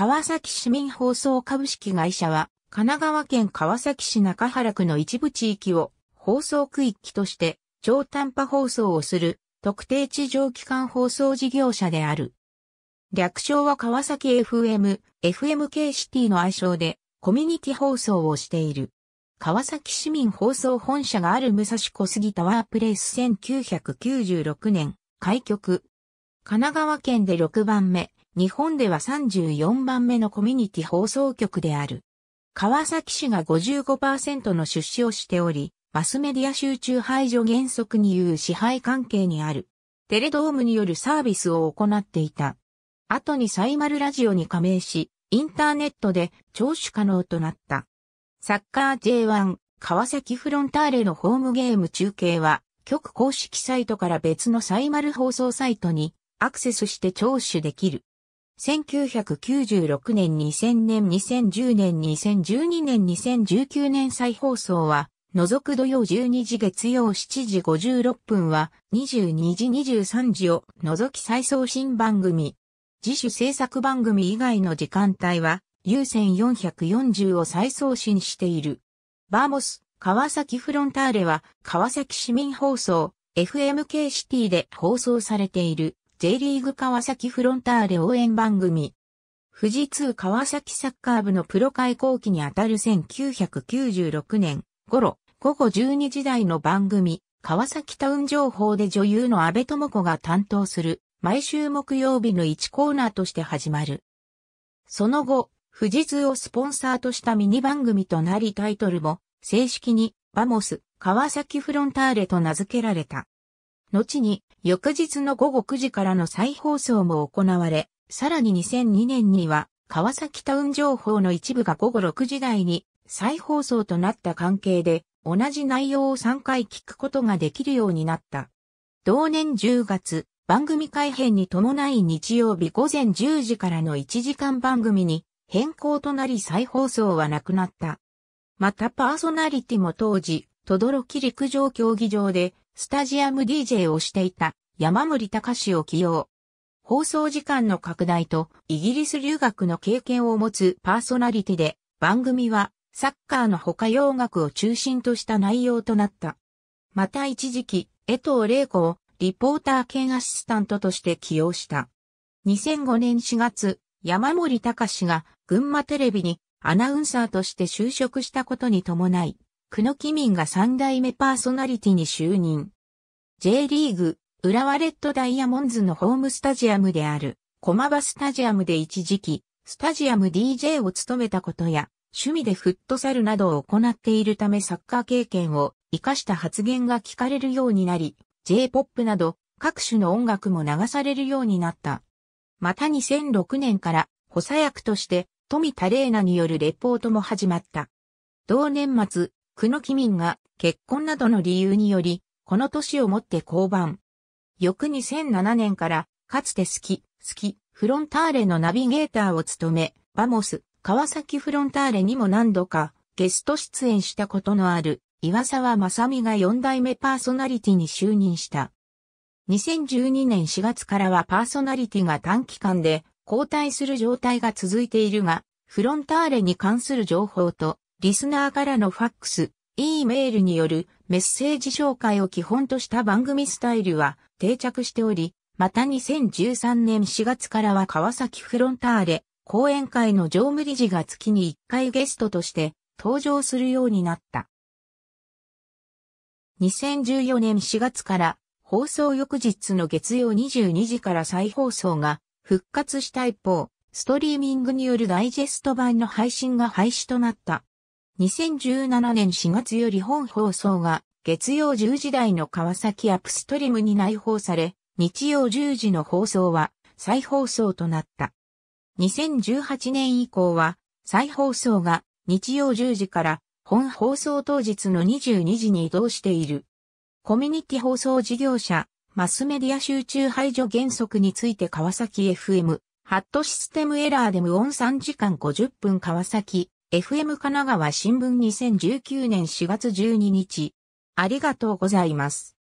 川崎市民放送株式会社は、神奈川県川崎市中原区の一部地域を放送区域として超短波放送をする特定地上機関放送事業者である。略称は川崎 FM、FMK シティの愛称でコミュニティ放送をしている。川崎市民放送本社がある武蔵小杉タワープレイス1996年、開局。神奈川県で6番目、日本では34番目のコミュニティ放送局である。川崎市が55%の出資をしており、マスメディア集中排除原則に言う支配関係にある。テレドームによるサービスを行っていた。後にサイマルラジオに加盟し、インターネットで聴取可能となった。サッカー J1 川崎フロンターレのホームゲーム中継は、局公式サイトから別のサイマル放送サイトにアクセスして聴取できる。1996年2000年2010年2012年2019年再放送は、除く土曜12時月曜7時56分は22時23時を除き再送信番組。自主制作番組以外の時間帯は、優先440を再送信している。バーモス、川崎フロンターレは、川崎市民放送、FMK シティで放送されている J リーグ川崎フロンターレ応援番組。富士通川崎サッカー部のプロ開校期にあたる1996年頃、午後12時台の番組、川崎タウン情報で女優の安倍智子が担当する、毎週木曜日の1コーナーとして始まる。その後、富士通をスポンサーとしたミニ番組となりタイトルも、正式に、バモス、川崎フロンターレと名付けられた。後に、翌日の午後9時からの再放送も行われ、さらに2002年には、川崎タウン情報の一部が午後6時台に再放送となった関係で、同じ内容を3回聞くことができるようになった。同年10月、番組改編に伴い日曜日午前10時からの1時間番組に変更となり再放送はなくなった。またパーソナリティも当時、とどろき陸上競技場でスタジアム DJ をしていた山森隆を起用。放送時間の拡大とイギリス留学の経験を持つパーソナリティで番組はサッカーの他洋楽を中心とした内容となった。また一時期、江藤玲子をリポーター兼アシスタントとして起用した。2005年4月、山森隆が群馬テレビにアナウンサーとして就職したことに伴い、久野木民が三代目パーソナリティに就任。J リーグ、浦和レッドダイヤモンズのホームスタジアムである、駒場スタジアムで一時期、スタジアム DJ を務めたことや、趣味でフットサルなどを行っているためサッカー経験を活かした発言が聞かれるようになり、J-POP など各種の音楽も流されるようになった。また2006年から補佐役として富田玲奈によるレポートも始まった。同年末、久野公民が結婚などの理由により、この年をもって降板。翌2007年から、かつて好き、好き、フロンターレのナビゲーターを務め、バモス、川崎フロンターレにも何度かゲスト出演したことのある岩沢正美が4代目パーソナリティに就任した。2012年4月からはパーソナリティが短期間で交代する状態が続いているが、フロンターレに関する情報とリスナーからのファックス、E メールによるメッセージ紹介を基本とした番組スタイルは定着しており、また2013年4月からは川崎フロンターレ講演会の常務理事が月に1回ゲストとして登場するようになった。2014年4月から放送翌日の月曜22時から再放送が復活した一方、ストリーミングによるダイジェスト版の配信が廃止となった。2017年4月より本放送が月曜10時台の川崎アップストリームに内包され、日曜10時の放送は再放送となった。2018年以降は再放送が日曜10時から本放送当日の22時に移動している。コミュニティ放送事業者、マスメディア集中排除原則について川崎 FM、ハットシステムエラーで無音3時間50分川崎 FM 神奈川新聞2019年4月12日。ありがとうございます。